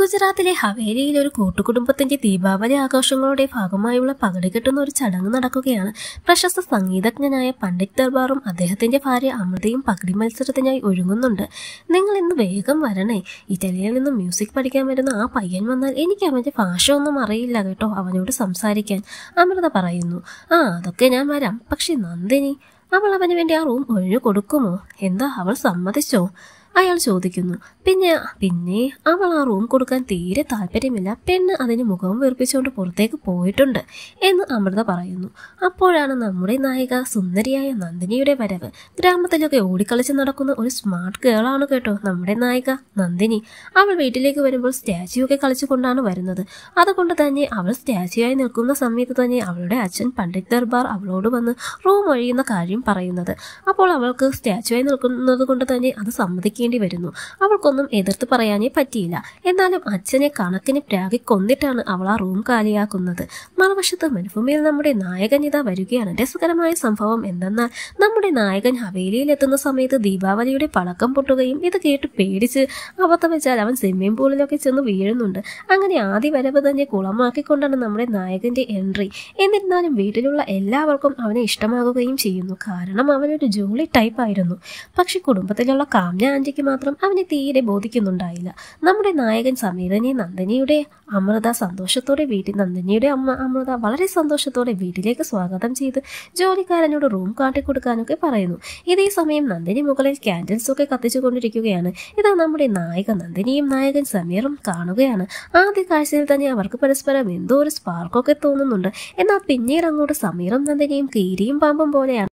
ഗുജറാത്തിലെ ഹവേലിയിൽ ഒരു കൂട്ടുകുടുംബത്തിന്റെ ദീപാവലി ആഘോഷങ്ങളുടെ ഭാഗമായുള്ള കെട്ടുന്ന ഒരു ചടങ്ങ് നടക്കുകയാണ് പ്രശസ്ത സംഗീതജ്ഞനായ പണ്ഡിറ്റ് ദർബാറും അദ്ദേഹത്തിന്റെ ഭാര്യ അമൃതയും പകടി മത്സരത്തിനായി ഒരുങ്ങുന്നുണ്ട് നിങ്ങൾ ഇന്ന് വേഗം വരണേ ഇറ്റലിയിൽ നിന്ന് മ്യൂസിക് പഠിക്കാൻ വരുന്ന ആ പയ്യൻ വന്നാൽ എനിക്ക് അവന്റെ ഭാഷ ഒന്നും അറിയില്ല കേട്ടോ അവനോട് സംസാരിക്കാൻ അമൃത പറയുന്നു ആ അതൊക്കെ ഞാൻ വരാം പക്ഷെ നന്ദിനി അവൾ അവന് വേണ്ടി ആ റൂം ഒഴിഞ്ഞു കൊടുക്കുമോ എന്താ അവൾ സമ്മതിച്ചോ അയാൾ ചോദിക്കുന്നു പിന്നെ പിന്നെ അവൾ ആ റൂം കൊടുക്കാൻ തീരെ താല്പര്യമില്ല പെണ്ണ് അതിന് മുഖം വീർപ്പിച്ചുകൊണ്ട് പുറത്തേക്ക് പോയിട്ടുണ്ട് എന്ന് അമൃത പറയുന്നു അപ്പോഴാണ് നമ്മുടെ നായിക സുന്ദരിയായ നന്ദിനിയുടെ വരവ് ഗ്രാമത്തിലൊക്കെ ഓടിക്കളിച്ച് നടക്കുന്ന ഒരു സ്മാർട്ട് ഗേളാണ് കേട്ടോ നമ്മുടെ നായിക നന്ദിനി അവൾ വീട്ടിലേക്ക് വരുമ്പോൾ സ്റ്റാച്യു ഒക്കെ കളിച്ചുകൊണ്ടാണ് വരുന്നത് അതുകൊണ്ട് തന്നെ അവൾ സ്റ്റാച്യുവായി നിൽക്കുന്ന സമയത്ത് തന്നെ അവളുടെ അച്ഛൻ പണ്ഡിറ്റ് ദർബാർ അവളോട് വന്ന് റൂം ഒഴിയുന്ന കാര്യം പറയുന്നത് അപ്പോൾ അവൾക്ക് സ്റ്റാച്യുവായി നിൽക്കുന്നത് കൊണ്ട് തന്നെ അത് സമ്മതിക്കുക ഉപയോഗിക്കേണ്ടി വരുന്നു അവൾക്കൊന്നും എതിർത്ത് പറയാനേ പറ്റിയില്ല എന്നാലും അച്ഛനെ കണക്കിന് പ്രാഗി കൊന്നിട്ടാണ് അവൾ ആ റൂം കാലിയാക്കുന്നത് മറുവശത്ത് മരുഭൂമിയിൽ നമ്മുടെ നായകൻ ഇതാ വരികയാണ് രസകരമായ സംഭവം എന്തെന്നാൽ നമ്മുടെ നായകൻ ഹവേലിയിൽ എത്തുന്ന സമയത്ത് ദീപാവലിയുടെ പടക്കം പൊട്ടുകയും ഇത് കേട്ട് പേടിച്ച് അബദ്ധം വെച്ചാൽ അവൻ സ്വിമ്മിംഗ് പൂളിലൊക്കെ ചെന്ന് വീഴുന്നുണ്ട് അങ്ങനെ ആദ്യ വരവ് തന്നെ കുളമാക്കിക്കൊണ്ടാണ് നമ്മുടെ നായകന്റെ എൻട്രി എന്നിരുന്നാലും വീട്ടിലുള്ള എല്ലാവർക്കും അവനെ ഇഷ്ടമാകുകയും ചെയ്യുന്നു കാരണം അവനൊരു ജോളി ടൈപ്പ് ആയിരുന്നു പക്ഷെ കുടുംബത്തിലുള്ള കാമ്യ ആന്റി ഒറ്റയ്ക്ക് മാത്രം അവനെ തീരെ ബോധിക്കുന്നുണ്ടായില്ല നമ്മുടെ നായകൻ സമീരനെ നന്ദിനിയുടെ അമൃത സന്തോഷത്തോടെ വീട്ടിൽ നന്ദിനിയുടെ അമ്മ അമൃത വളരെ സന്തോഷത്തോടെ വീട്ടിലേക്ക് സ്വാഗതം ചെയ്ത് ജോലിക്കാരനോട് റൂം കാട്ടിക്കൊടുക്കാനൊക്കെ പറയുന്നു ഇതേ സമയം നന്ദിനി മുകളിൽ ക്യാൻഡിൽസ് ഒക്കെ കത്തിച്ചുകൊണ്ടിരിക്കുകയാണ് ഇതാ നമ്മുടെ നായക നന്ദിനിയും നായകൻ സമീറും കാണുകയാണ് ആദ്യ കാഴ്ചയിൽ തന്നെ അവർക്ക് പരസ്പരം എന്തോ ഒരു സ്പാർക്കൊക്കെ തോന്നുന്നുണ്ട് എന്നാൽ പിന്നീട് അങ്ങോട്ട് സമീറും നന്ദിനിയും കീരിയും പാമ്പും പോലെയാണ്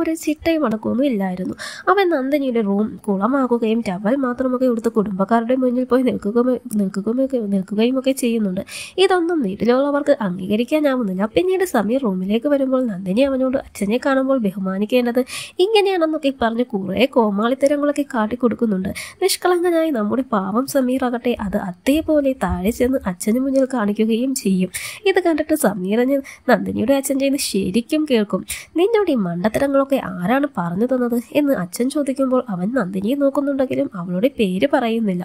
ഒരു ചിട്ടയും അടക്കമൊന്നും ഇല്ലായിരുന്നു അവൻ നന്ദനിയുടെ റൂം കുളമാകുകയും ടവൽ മാത്രമൊക്കെ എടുത്ത് കുടുംബക്കാരുടെ മുന്നിൽ പോയി നിൽക്കുകയും നിൽക്കുകയൊക്കെ നിൽക്കുകയും ഒക്കെ ചെയ്യുന്നുണ്ട് ഇതൊന്നും വീട്ടിലുള്ളവർക്ക് അംഗീകരിക്കാനാവുന്നില്ല പിന്നീട് സമീർ റൂമിലേക്ക് വരുമ്പോൾ നന്ദിനി അവനോട് അച്ഛനെ കാണുമ്പോൾ ബഹുമാനിക്കേണ്ടത് ഇങ്ങനെയാണെന്നൊക്കെ പറഞ്ഞ് കുറേ കോമാളിത്തരങ്ങളൊക്കെ കാട്ടിക്കൊടുക്കുന്നുണ്ട് നിഷ്കളങ്കനായി നമ്മുടെ പാവം സമീർ ആകട്ടെ അത് അതേപോലെ താഴെ ചെന്ന് അച്ഛന് മുന്നിൽ കാണിക്കുകയും ചെയ്യും ഇത് കണ്ടിട്ട് സമീറിന് നന്ദിനിയുടെ അച്ഛൻ ചെയ്യുന്ന ശരിക്കും കേൾക്കും നിന്നോട് ഈ മണ്ടത്തെ ഉത്തരങ്ങളൊക്കെ ആരാണ് പറഞ്ഞു തന്നത് എന്ന് അച്ഛൻ ചോദിക്കുമ്പോൾ അവൻ നന്ദിനിയെ നോക്കുന്നുണ്ടെങ്കിലും അവളുടെ പേര് പറയുന്നില്ല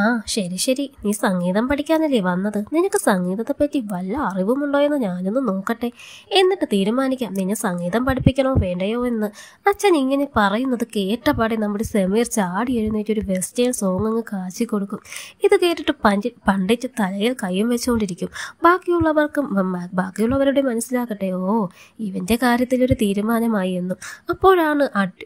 ആ ശരി ശരി നീ സംഗീതം പഠിക്കാനല്ലേ വന്നത് നിനക്ക് സംഗീതത്തെ പറ്റി വല്ല അറിവുമുണ്ടോ എന്ന് ഞാനൊന്ന് നോക്കട്ടെ എന്നിട്ട് തീരുമാനിക്കാം നിന്നെ സംഗീതം പഠിപ്പിക്കണോ വേണ്ടയോ എന്ന് അച്ഛൻ ഇങ്ങനെ പറയുന്നത് കേട്ടപാടെ നമ്മുടെ സെമീർ ചാടി എഴുന്നേറ്റ് ഒരു വെസ്റ്റേൺ സോങ് അങ്ങ് കാച്ചി കൊടുക്കും ഇത് കേട്ടിട്ട് പഞ്ചി പണ്ടിച്ച് തലയിൽ കൈയും വെച്ചുകൊണ്ടിരിക്കും ബാക്കിയുള്ളവർക്കും ബാക്കിയുള്ളവരുടെ മനസ്സിലാക്കട്ടെ ഓ ഇവൻ്റെ കാര്യത്തിൽ ഒരു തീരുമാനമായി എന്നും അപ്പോഴാണ്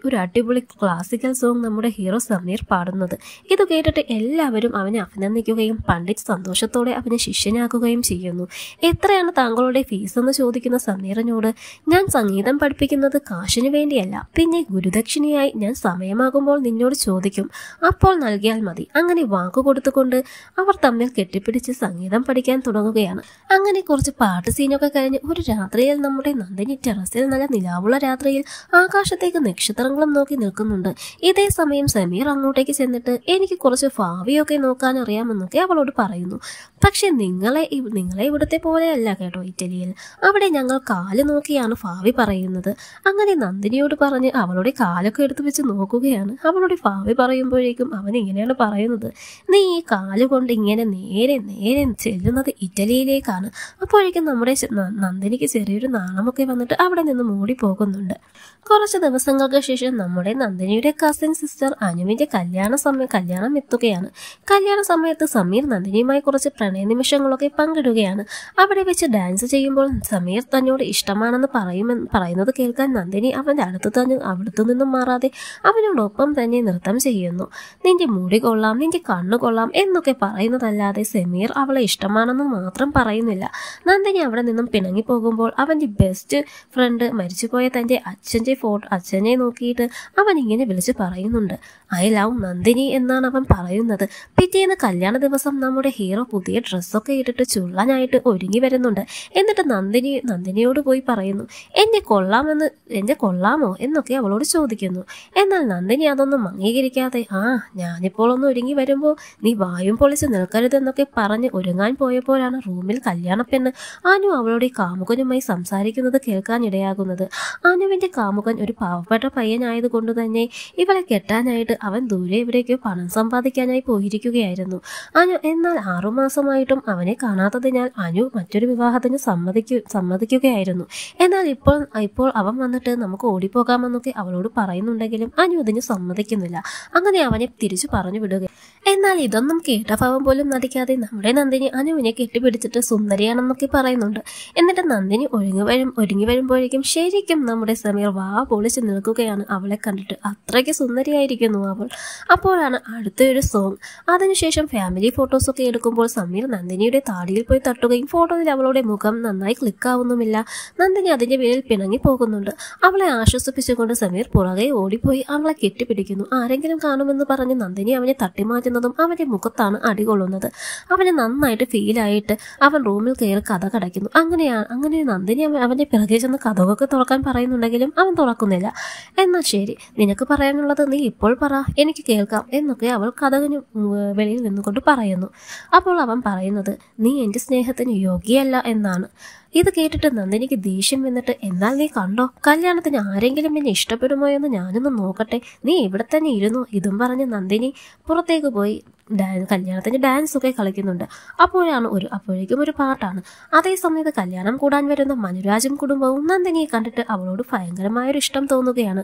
ഒരു അടിപൊളി ക്ലാസിക്കൽ സോങ് നമ്മുടെ ഹീറോ സമീർ പാടുന്നത് ഇത് കേട്ടിട്ട് എല്ലാവരും എല്ലാവരും അവനെ അഭിനന്ദിക്കുകയും പണ്ഡിറ്റ് സന്തോഷത്തോടെ അവനെ ശിഷ്യനാക്കുകയും ചെയ്യുന്നു എത്രയാണ് താങ്കളുടെ ഫീസ് എന്ന് ചോദിക്കുന്ന സമീറിനോട് ഞാൻ സംഗീതം പഠിപ്പിക്കുന്നത് കാശിനു വേണ്ടിയല്ല പിന്നെ ഗുരുദക്ഷിണിയായി ഞാൻ സമയമാകുമ്പോൾ നിന്നോട് ചോദിക്കും അപ്പോൾ നൽകിയാൽ മതി അങ്ങനെ വാക്കു കൊടുത്തുകൊണ്ട് അവർ തമ്മിൽ കെട്ടിപ്പിടിച്ച് സംഗീതം പഠിക്കാൻ തുടങ്ങുകയാണ് അങ്ങനെ കുറച്ച് പാട്ട് സീനൊക്കെ കഴിഞ്ഞ് ഒരു രാത്രിയിൽ നമ്മുടെ നന്ദിനി ടെറസിൽ നല്ല നിലാവുള്ള രാത്രിയിൽ ആകാശത്തേക്ക് നക്ഷത്രങ്ങളും നോക്കി നിൽക്കുന്നുണ്ട് ഇതേ സമയം സമീർ അങ്ങോട്ടേക്ക് ചെന്നിട്ട് എനിക്ക് കുറച്ച് ഭാവിയൊക്കെ കാര്യങ്ങളൊക്കെ നോക്കാൻ അറിയാമെന്നൊക്കെ അവളോട് പറയുന്നു പക്ഷെ നിങ്ങളെ നിങ്ങളെ ഇവിടുത്തെ പോലെയല്ല കേട്ടോ ഇറ്റലിയിൽ അവിടെ ഞങ്ങൾ കാല് നോക്കിയാണ് ഫാവി പറയുന്നത് അങ്ങനെ നന്ദിനിയോട് പറഞ്ഞ് അവളുടെ കാലൊക്കെ എടുത്തു വെച്ച് നോക്കുകയാണ് അവളുടെ ഫാവി പറയുമ്പോഴേക്കും അവൻ ഇങ്ങനെയാണ് പറയുന്നത് നീ ഈ കാലുകൊണ്ട് ഇങ്ങനെ നേരെ നേരെ ചെല്ലുന്നത് ഇറ്റലിയിലേക്കാണ് അപ്പോഴേക്കും നമ്മുടെ നന്ദിനിക്ക് ചെറിയൊരു നാണമൊക്കെ വന്നിട്ട് അവിടെ നിന്ന് മൂടി പോകുന്നുണ്ട് കുറച്ച് ദിവസങ്ങൾക്ക് ശേഷം നമ്മുടെ നന്ദിനിയുടെ കസിൻ സിസ്റ്റർ അനുവിന്റെ കല്യാണ സമയം കല്യാണം എത്തുകയാണ് കല്യാണ സമയത്ത് സമീർ നന്ദിനിയുമായി കുറച്ച് പ്രണ പ്രണയ നിമിഷങ്ങളൊക്കെ പങ്കിടുകയാണ് അവിടെ വെച്ച് ഡാൻസ് ചെയ്യുമ്പോൾ സമീർ തന്നോട് ഇഷ്ടമാണെന്ന് പറയുമെന്ന് പറയുന്നത് കേൾക്കാൻ നന്ദിനി അവൻ്റെ അടുത്ത് തന്നെ അവിടുത്തെ നിന്നും മാറാതെ അവനോടൊപ്പം തന്നെ നൃത്തം ചെയ്യുന്നു നിന്റെ മുടി കൊള്ളാം നിന്റെ കണ്ണു കൊള്ളാം എന്നൊക്കെ പറയുന്നതല്ലാതെ സമീർ അവളെ ഇഷ്ടമാണെന്ന് മാത്രം പറയുന്നില്ല നന്ദിനി അവിടെ നിന്നും പിണങ്ങിപ്പോകുമ്പോൾ അവൻ്റെ ബെസ്റ്റ് ഫ്രണ്ട് മരിച്ചുപോയ തൻ്റെ അച്ഛൻ്റെ ഫോട്ടോ അച്ഛനെ നോക്കിയിട്ട് അവൻ ഇങ്ങനെ വിളിച്ച് പറയുന്നുണ്ട് ഐ ലവ് നന്ദിനി എന്നാണ് അവൻ പറയുന്നത് പിറ്റേന്ന് കല്യാണ ദിവസം നമ്മുടെ ഹീറോ പുതിയ പുതിയ ഡ്രസ്സൊക്കെ ഇട്ടിട്ട് ചുള്ളനായിട്ട് ഒരുങ്ങി വരുന്നുണ്ട് എന്നിട്ട് നന്ദിനി നന്ദിനിയോട് പോയി പറയുന്നു എന്നെ കൊള്ളാമെന്ന് എന്നെ കൊള്ളാമോ എന്നൊക്കെ അവളോട് ചോദിക്കുന്നു എന്നാൽ നന്ദിനി അതൊന്നും അംഗീകരിക്കാതെ ആ ഞാനിപ്പോൾ ഒന്ന് ഒരുങ്ങി വരുമ്പോൾ നീ വായും പൊളിച്ച് നിൽക്കരുതെന്നൊക്കെ പറഞ്ഞ് ഒരുങ്ങാൻ പോയപ്പോഴാണ് റൂമിൽ കല്യാണപ്പെണ്ണ് ആനു അവളുടെ കാമുകനുമായി സംസാരിക്കുന്നത് കേൾക്കാനിടയാകുന്നത് അനുവിൻ്റെ കാമുകൻ ഒരു പാവപ്പെട്ട പയ്യനായതുകൊണ്ട് തന്നെ ഇവളെ കെട്ടാനായിട്ട് അവൻ ദൂരെ എവിടേക്കോ പണം സമ്പാദിക്കാനായി പോയിരിക്കുകയായിരുന്നു അനു എന്നാൽ ആറുമാസം ദിവസമായിട്ടും അവനെ കാണാത്തതിനാൽ അനു മറ്റൊരു വിവാഹത്തിന് സമ്മതിക്കു സമ്മതിക്കുകയായിരുന്നു എന്നാൽ ഇപ്പോൾ ഇപ്പോൾ അവൻ വന്നിട്ട് നമുക്ക് ഓടിപ്പോകാമെന്നൊക്കെ അവളോട് പറയുന്നുണ്ടെങ്കിലും അനു അതിന് സമ്മതിക്കുന്നില്ല അങ്ങനെ അവനെ തിരിച്ചു പറഞ്ഞു വിടുകയാണ് എന്നാൽ ഇതൊന്നും കേട്ട ഭാവം പോലും നടിക്കാതെ നമ്മുടെ നന്ദിനി അനുവിനെ കെട്ടിപ്പിടിച്ചിട്ട് സുന്ദരിയാണെന്നൊക്കെ പറയുന്നുണ്ട് എന്നിട്ട് നന്ദിനി ഒഴുങ്ങി വരും ഒരുങ്ങി വരുമ്പോഴേക്കും ശരിക്കും നമ്മുടെ സമീർ വാ പൊളിച്ച് നിൽക്കുകയാണ് അവളെ കണ്ടിട്ട് അത്രയ്ക്ക് സുന്ദരിയായിരിക്കുന്നു അവൾ അപ്പോഴാണ് അടുത്തൊരു സോങ് അതിനുശേഷം ഫാമിലി ഫോട്ടോസൊക്കെ എടുക്കുമ്പോൾ സമീർ നന്ദിനിയുടെ താടിയിൽ പോയി തട്ടുകയും ഫോട്ടോയിൽ അവളുടെ മുഖം നന്നായി ക്ലിക്കാവുന്നുമില്ല നന്ദിനി അതിൻ്റെ പേരിൽ പിണങ്ങി പോകുന്നുണ്ട് അവളെ ആശ്വസിപ്പിച്ചുകൊണ്ട് സമീർ പുറകെ ഓടിപ്പോയി അവളെ കെട്ടിപ്പിടിക്കുന്നു ആരെങ്കിലും കാണുമെന്ന് പറഞ്ഞ് നന്ദിനി അവനെ തട്ടിമാറ്റുന്നു പറയുന്നതും അവൻ്റെ മുഖത്താണ് അടികൊള്ളുന്നത് അവനെ നന്നായിട്ട് ഫീലായിട്ട് അവൻ റൂമിൽ കയറി കഥ കടയ്ക്കുന്നു അങ്ങനെയാണ് അങ്ങനെ നന്ദിനി അവൻ്റെ പിറകെ ചെന്ന് കഥകൊക്കെ തുറക്കാൻ പറയുന്നുണ്ടെങ്കിലും അവൻ തുറക്കുന്നില്ല എന്നാൽ ശരി നിനക്ക് പറയാനുള്ളത് നീ ഇപ്പോൾ പറ എനിക്ക് കേൾക്കാം എന്നൊക്കെ അവൾ കഥകന് വെളിയിൽ നിന്നുകൊണ്ട് പറയുന്നു അപ്പോൾ അവൻ പറയുന്നത് നീ എൻ്റെ സ്നേഹത്തിന് യോഗ്യയല്ല എന്നാണ് ഇത് കേട്ടിട്ട് നന്ദിനിക്ക് ദേഷ്യം വന്നിട്ട് എന്നാൽ നീ കണ്ടോ കല്യാണത്തിന് ആരെങ്കിലും എന്നെ ഇഷ്ടപ്പെടുമോ എന്ന് ഞാനൊന്ന് നോക്കട്ടെ നീ ഇവിടെ തന്നെ ഇരുന്നു ഇതും പറഞ്ഞ് നന്ദിനി പുറത്തേക്ക് പോയി ഡാൻസ് കല്യാണത്തിൻ്റെ ഒക്കെ കളിക്കുന്നുണ്ട് അപ്പോഴാണ് ഒരു അപ്പോഴേക്കും ഒരു പാട്ടാണ് അതേസമയത്ത് കല്യാണം കൂടാൻ വരുന്ന മനുരാജും കുടുംബവും നന്ദിനിയെ കണ്ടിട്ട് അവളോട് ഭയങ്കരമായൊരു ഇഷ്ടം തോന്നുകയാണ്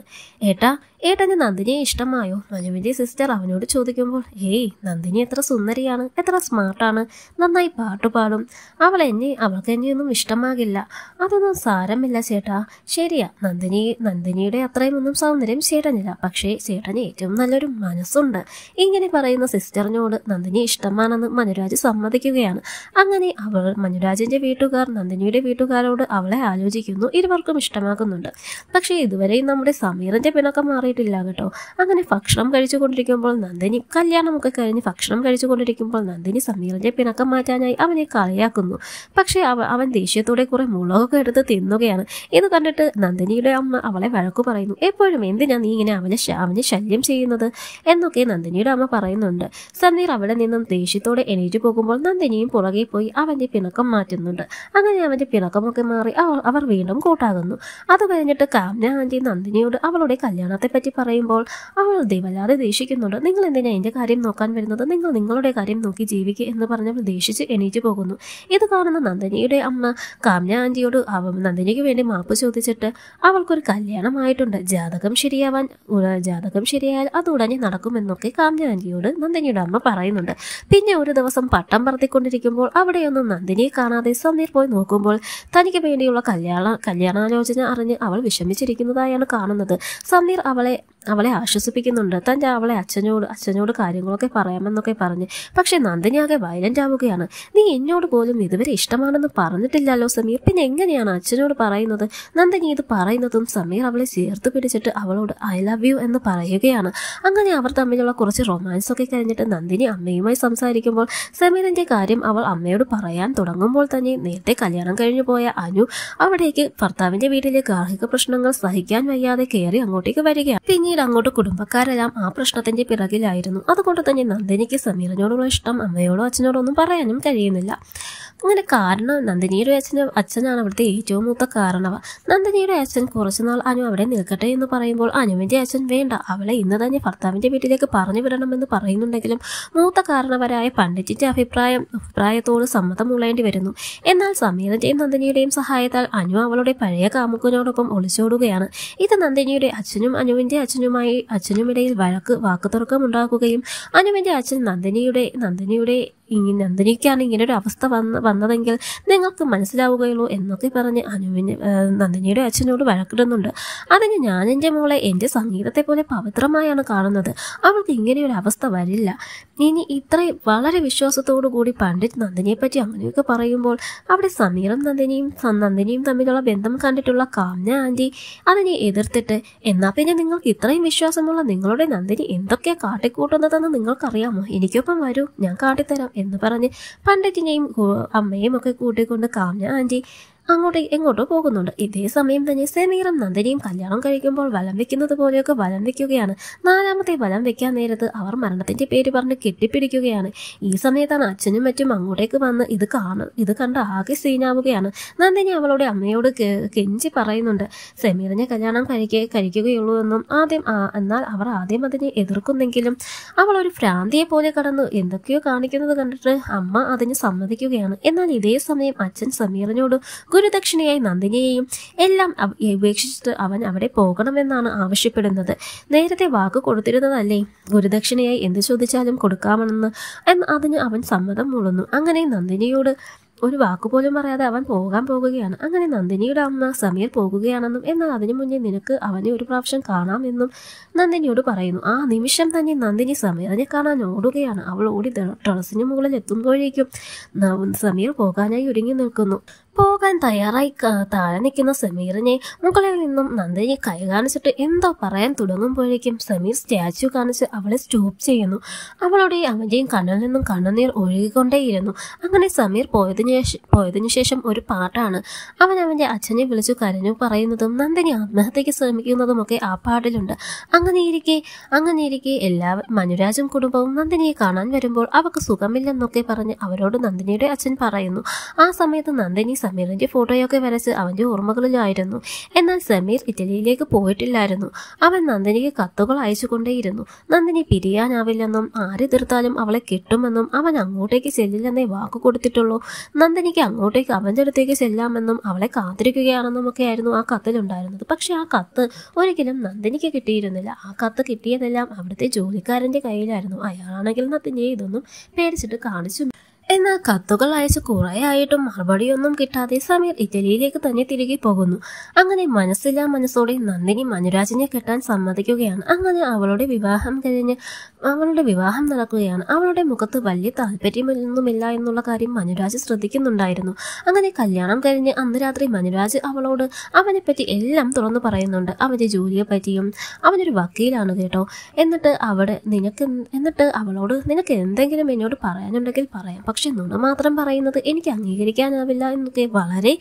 ഏട്ടാ ഏട്ടന് നന്ദിനിയെ ഇഷ്ടമായോ മനുവിൻ്റെ സിസ്റ്റർ അവനോട് ചോദിക്കുമ്പോൾ ഏയ് നന്ദിനി എത്ര സുന്ദരിയാണ് എത്ര സ്മാർട്ടാണ് നന്നായി പാട്ട് പാടും അവൾ എന്നെ അവൾക്ക് എന്നെയൊന്നും ഇഷ്ടമാകില്ല അതൊന്നും സാരമില്ല ചേട്ടാ ശരിയാ നന്ദിനി നന്ദിനിയുടെ അത്രയും ഒന്നും സൗന്ദര്യം ചേട്ടനില്ല പക്ഷേ ചേട്ടന് ഏറ്റവും നല്ലൊരു മനസ്സുണ്ട് ഇങ്ങനെ പറയുന്ന സിസ്റ്റർ അവനോട് നന്ദിനി ഇഷ്ടമാണെന്ന് മനുരാജ് സമ്മതിക്കുകയാണ് അങ്ങനെ അവൾ മനുരാജിന്റെ വീട്ടുകാർ നന്ദിനിയുടെ വീട്ടുകാരോട് അവളെ ആലോചിക്കുന്നു ഇരുവർക്കും ഇഷ്ടമാക്കുന്നുണ്ട് പക്ഷേ ഇതുവരെയും നമ്മുടെ സമീറിന്റെ പിണക്കം മാറിയിട്ടില്ല കേട്ടോ അങ്ങനെ ഭക്ഷണം കഴിച്ചുകൊണ്ടിരിക്കുമ്പോൾ നന്ദിനി കല്യാണമൊക്കെ കഴിഞ്ഞ് ഭക്ഷണം കൊണ്ടിരിക്കുമ്പോൾ നന്ദിനി സമീറിന്റെ പിണക്കം മാറ്റാനായി അവനെ കളിയാക്കുന്നു പക്ഷേ അവൻ ദേഷ്യത്തോടെ കുറെ മുളകൊക്കെ എടുത്ത് തിന്നുകയാണ് ഇത് കണ്ടിട്ട് നന്ദിനിയുടെ അമ്മ അവളെ വഴക്കു പറയുന്നു എപ്പോഴും എന്തിനാ നീ ഇങ്ങനെ അവനെ അവനെ ശല്യം ചെയ്യുന്നത് എന്നൊക്കെ നന്ദിനിയുടെ അമ്മ പറയുന്നുണ്ട് സന്ധീർ അവിടെ നിന്നും ദേഷ്യത്തോടെ എണീറ്റ് പോകുമ്പോൾ നന്ദിനിയും പുറകെ പോയി അവന്റെ പിണക്കം മാറ്റുന്നുണ്ട് അങ്ങനെ അവന്റെ പിണക്കമൊക്കെ മാറി അവർ വീണ്ടും കൂട്ടാകുന്നു അത് കഴിഞ്ഞിട്ട് കാമ്യ ആന്റി നന്ദിനിയോട് അവളുടെ കല്യാണത്തെ പറ്റി പറയുമ്പോൾ അവൾ ദൈവല്ലാതെ ദേഷിക്കുന്നുണ്ട് നിങ്ങൾ എന്തിനാ എന്റെ കാര്യം നോക്കാൻ വരുന്നത് നിങ്ങൾ നിങ്ങളുടെ കാര്യം നോക്കി ജീവിക്കുക എന്ന് പറഞ്ഞവൾ ദേഷിച്ച് എണീറ്റ് പോകുന്നു ഇത് കാണുന്ന നന്ദിനിയുടെ അമ്മ കാമ്യ ആന്റിയോട് അവ നന്ദിനിക്ക് വേണ്ടി മാപ്പ് ചോദിച്ചിട്ട് അവൾക്കൊരു കല്യാണമായിട്ടുണ്ട് ജാതകം ശരിയാവാൻ ജാതകം ശരിയായാൽ അത് ഉടനെ നടക്കുമെന്നൊക്കെ കാമ്യ ആന്റിയോട് നന്ദിനിയുടെ അമ്മ അമ്മ പറയുന്നുണ്ട് പിന്നെ ഒരു ദിവസം പട്ടം പറത്തിക്കൊണ്ടിരിക്കുമ്പോൾ അവിടെയൊന്നും നന്ദിനിയെ കാണാതെ സമീർ പോയി നോക്കുമ്പോൾ തനിക്ക് വേണ്ടിയുള്ള കല്യാണ കല്യാണാലോചന അറിഞ്ഞ് അവൾ വിഷമിച്ചിരിക്കുന്നതായാണ് കാണുന്നത് സമീർ അവളെ അവളെ ആശ്വസിപ്പിക്കുന്നുണ്ട് തൻ്റെ അവളെ അച്ഛനോട് അച്ഛനോട് കാര്യങ്ങളൊക്കെ പറയാമെന്നൊക്കെ പറഞ്ഞ് പക്ഷെ നന്ദിനി ആകെ വയലൻ്റ് ആവുകയാണ് നീ എന്നോട് പോലും ഇതുവരെ ഇഷ്ടമാണെന്ന് പറഞ്ഞിട്ടില്ലല്ലോ സമീർ പിന്നെ എങ്ങനെയാണ് അച്ഛനോട് പറയുന്നത് നന്ദിനി ഇത് പറയുന്നതും സമീർ അവളെ ചേർത്ത് പിടിച്ചിട്ട് അവളോട് ഐ ലവ് യു എന്ന് പറയുകയാണ് അങ്ങനെ അവർ തമ്മിലുള്ള കുറച്ച് റൊമാൻസ് ഒക്കെ കഴിഞ്ഞിട്ട് നന്ദിനി അമ്മയുമായി സംസാരിക്കുമ്പോൾ സമീറിൻ്റെ കാര്യം അവൾ അമ്മയോട് പറയാൻ തുടങ്ങുമ്പോൾ തന്നെ നേരത്തെ കല്യാണം കഴിഞ്ഞു പോയ അനു അവിടേക്ക് ഭർത്താവിൻ്റെ വീട്ടിലെ ഗാർഹിക പ്രശ്നങ്ങൾ സഹിക്കാൻ വയ്യാതെ കയറി അങ്ങോട്ടേക്ക് വരികയാണ് പിന്നെ പിന്നീട് അങ്ങോട്ട് കുടുംബക്കാരെല്ലാം ആ പ്രശ്നത്തിന്റെ പിറകിലായിരുന്നു അതുകൊണ്ട് തന്നെ നന്ദിനിക്ക് സമീറിനോടുള്ള ഇഷ്ടം അമ്മയോടോ അച്ഛനോടോ ഒന്നും പറയാനും കഴിയുന്നില്ല അങ്ങനെ കാരണം നന്ദിനിയുടെ അച്ഛന് അച്ഛനാണ് അവിടുത്തെ ഏറ്റവും മൂത്ത കാരണവ നന്ദിനിയുടെ അച്ഛൻ കുറച്ചുനാൾ അനു അവിടെ നിൽക്കട്ടെ എന്ന് പറയുമ്പോൾ അനുവിന്റെ അച്ഛൻ വേണ്ട അവളെ ഇന്ന് തന്നെ ഭർത്താവിന്റെ വീട്ടിലേക്ക് പറഞ്ഞു വിടണമെന്ന് പറയുന്നുണ്ടെങ്കിലും മൂത്ത കാരണവരായ പണ്ഡിറ്റിന്റെ അഭിപ്രായം അഭിപ്രായത്തോട് സമ്മതമുള്ളേണ്ടി വരുന്നു എന്നാൽ സമീറിന്റെയും നന്ദിനിയുടെയും സഹായത്താൽ അനു അവളുടെ പഴയ കാമുകനോടൊപ്പം ഒളിച്ചോടുകയാണ് ഇത് നന്ദിനിയുടെ അച്ഛനും അനുവിന്റെ അച്ഛനും അച്ഛനുമായി അച്ഛനുമിടയിൽ വഴക്ക് വാക്കുതർക്കം ഉണ്ടാക്കുകയും അനുവിൻ്റെ അച്ഛൻ നന്ദിനിയുടെ നന്ദിനിയുടെ ഇനി നന്ദിനിക്കാണ് ഇങ്ങനെ ഒരു അവസ്ഥ വന്ന് വന്നതെങ്കിൽ നിങ്ങൾക്ക് മനസ്സിലാവുകയുള്ളൂ എന്നൊക്കെ പറഞ്ഞ് അനുവിന് നന്ദിനിയുടെ അച്ഛനോട് വഴക്കിടുന്നുണ്ട് അതിന് ഞാൻ എൻ്റെ മോളെ എൻ്റെ സംഗീതത്തെ പോലെ പവിത്രമായാണ് കാണുന്നത് അവൾക്ക് ഇങ്ങനെയൊരു അവസ്ഥ വരില്ല ഇനി ഇത്രയും വളരെ വിശ്വാസത്തോടു കൂടി പണ്ഡിറ്റ് നന്ദിനിയെ പറ്റി അങ്ങനെയൊക്കെ പറയുമ്പോൾ അവിടെ സമീറും നന്ദിനിയും നന്ദിനിയും തമ്മിലുള്ള ബന്ധം കണ്ടിട്ടുള്ള കാമ്യ ആൻറ്റി അതിനെ എതിർത്തിട്ട് എന്നാൽ പിന്നെ നിങ്ങൾക്ക് ഇത്രയും വിശ്വാസമുള്ള നിങ്ങളുടെ നന്ദിനി എന്തൊക്കെയാണ് കാട്ടിക്കൂട്ടുന്നതെന്ന് നിങ്ങൾക്കറിയാമോ എനിക്കൊപ്പം വരൂ ഞാൻ കാട്ടിത്തരാം എന്ന് പറഞ്ഞ് പണ്ടറ്റിനെയും അമ്മയും ഒക്കെ കൂട്ടിക്കൊണ്ട് കാഞ്ഞ ആൻറ്റി അങ്ങോട്ട് എങ്ങോട്ടോ പോകുന്നുണ്ട് ഇതേ സമയം തന്നെ സെമീറും നന്ദിനിയും കല്യാണം കഴിക്കുമ്പോൾ വലം വെക്കുന്നത് പോലെയൊക്കെ വലം വെക്കുകയാണ് നാലാമത്തെ വലം വെക്കാൻ നേരത്ത് അവർ മരണത്തിന്റെ പേര് പറഞ്ഞ് കെട്ടിപ്പിടിക്കുകയാണ് ഈ സമയത്താണ് അച്ഛനും മറ്റും അങ്ങോട്ടേക്ക് വന്ന് ഇത് കാണും ഇത് കണ്ട് ആകെ സീനാവുകയാണ് നന്ദിനി അവളുടെ അമ്മയോട് കെഞ്ചി പറയുന്നുണ്ട് സെമീറിനെ കല്യാണം കഴിക്ക കഴിക്കുകയുള്ളൂ എന്നും ആദ്യം എന്നാൽ അവർ ആദ്യം അതിനെ എതിർക്കുന്നെങ്കിലും അവൾ ഒരു ഭ്രാന്തിയെ പോലെ കടന്ന് എന്തൊക്കെയോ കാണിക്കുന്നത് കണ്ടിട്ട് അമ്മ അതിന് സമ്മതിക്കുകയാണ് എന്നാൽ ഇതേ സമയം അച്ഛൻ സമീറിനോട് ഗുരുദക്ഷിണയായി നന്ദിനിയെയും എല്ലാം ഉപേക്ഷിച്ചിട്ട് അവൻ അവിടെ പോകണമെന്നാണ് ആവശ്യപ്പെടുന്നത് നേരത്തെ വാക്ക് കൊടുത്തിരുന്നതല്ലേ ഗുരുദക്ഷിണയായി എന്ത് ചോദിച്ചാലും കൊടുക്കാമെന്ന് അതിന് അവൻ സമ്മതം മൂളുന്നു അങ്ങനെ നന്ദിനിയോട് ഒരു വാക്കുപോലും പറയാതെ അവൻ പോകാൻ പോകുകയാണ് അങ്ങനെ നന്ദിനിയുടെ അമ്മ സമീർ പോകുകയാണെന്നും എന്നാൽ അതിനു മുന്നേ നിനക്ക് അവനെ ഒരു പ്രാവശ്യം കാണാമെന്നും നന്ദിനിയോട് പറയുന്നു ആ നിമിഷം തന്നെ നന്ദിനി സമീറിനെ കാണാൻ ഓടുകയാണ് അവൾ ഓടി ടെറസിന് മുകളിൽ എത്തുമ്പോഴേക്കും സമീർ പോകാനായി ഒരുങ്ങി നിൽക്കുന്നു പോകാൻ തയ്യാറായി താഴെ നിൽക്കുന്ന സമീറിനെ മുകളിൽ നിന്നും നന്ദിനി കൈ കാണിച്ചിട്ട് എന്തോ പറയാൻ തുടങ്ങുമ്പോഴേക്കും സമീർ സ്റ്റാച്ചു കാണിച്ച് അവളെ സ്റ്റോപ്പ് ചെയ്യുന്നു അവളുടെ അവൻ്റെയും കണ്ണിൽ നിന്നും കണ്ണുനീർ ഒഴുകിക്കൊണ്ടേയിരുന്നു അങ്ങനെ സമീർ പോയതിനു പോയതിനു ശേഷം ഒരു പാട്ടാണ് അവൻ അവൻ്റെ അച്ഛനെ വിളിച്ചു കരഞ്ഞു പറയുന്നതും നന്ദിനി ആത്മഹത്യക്ക് ശ്രമിക്കുന്നതും ഒക്കെ ആ പാട്ടിലുണ്ട് അങ്ങനെയിരിക്കെ അങ്ങനെയിരിക്കെ എല്ലാ മനുരാജും കുടുംബവും നന്ദിനിയെ കാണാൻ വരുമ്പോൾ അവർക്ക് സുഖമില്ലെന്നൊക്കെ പറഞ്ഞ് അവരോട് നന്ദിനിയുടെ അച്ഛൻ പറയുന്നു ആ സമയത്ത് നന്ദിനി സമീറിന്റെ ഫോട്ടോയൊക്കെ വരച്ച് അവൻ്റെ ഓർമ്മകളിലായിരുന്നു എന്നാൽ സമീർ ഇറ്റലിയിലേക്ക് പോയിട്ടില്ലായിരുന്നു അവൻ നന്ദിനിക്ക് കത്തുകൾ അയച്ചുകൊണ്ടേയിരുന്നു നന്ദിനി പിരിയാനാവില്ലെന്നും ആരെതിർത്താലും അവളെ കിട്ടുമെന്നും അവൻ അങ്ങോട്ടേക്ക് ചെല്ലില്ലെന്നേ വാക്കു കൊടുത്തിട്ടുള്ളൂ നന്ദിനിക്ക് അങ്ങോട്ടേക്ക് അവൻ്റെ അടുത്തേക്ക് ചെല്ലാമെന്നും അവളെ കാത്തിരിക്കുകയാണെന്നും ഒക്കെ ആയിരുന്നു ആ കത്തിലുണ്ടായിരുന്നത് പക്ഷേ ആ കത്ത് ഒരിക്കലും നന്ദിനിക്ക് കിട്ടിയിരുന്നില്ല ആ കത്ത് കിട്ടിയതെല്ലാം അവിടുത്തെ ജോലിക്കാരൻ്റെ കയ്യിലായിരുന്നു അയാളാണെങ്കിൽ നന്ദിനിയെ ഇതൊന്നും പേടിച്ചിട്ട് കാണിച്ചു എന്നാൽ കത്തുകൾ അയച്ച് ആയിട്ടും മറുപടിയൊന്നും കിട്ടാതെ സമീർ ഇറ്റലിയിലേക്ക് തന്നെ തിരികെ പോകുന്നു അങ്ങനെ മനസ്സില്ലാ മനസ്സോടെ നന്ദിനി മനുരാജിനെ കെട്ടാൻ സമ്മതിക്കുകയാണ് അങ്ങനെ അവളുടെ വിവാഹം കഴിഞ്ഞ് അവളുടെ വിവാഹം നടക്കുകയാണ് അവളുടെ മുഖത്ത് വലിയ താല്പര്യമൊന്നുമില്ല എന്നുള്ള കാര്യം മനുരാജ് ശ്രദ്ധിക്കുന്നുണ്ടായിരുന്നു അങ്ങനെ കല്യാണം കഴിഞ്ഞ് അന്ന് രാത്രി മനുരാജ് അവളോട് അവനെപ്പറ്റി എല്ലാം തുറന്നു പറയുന്നുണ്ട് അവന്റെ ജോലിയെ പറ്റിയും അവനൊരു വക്കീലാണ് കേട്ടോ എന്നിട്ട് അവിടെ നിനക്ക് എന്നിട്ട് അവളോട് നിനക്ക് എന്തെങ്കിലും എന്നോട് പറയാനുണ്ടെങ്കിൽ പറയാം പക്ഷെ നുണ മാത്രം പറയുന്നത് എനിക്ക് അംഗീകരിക്കാനാവില്ല എന്നൊക്കെ വളരെ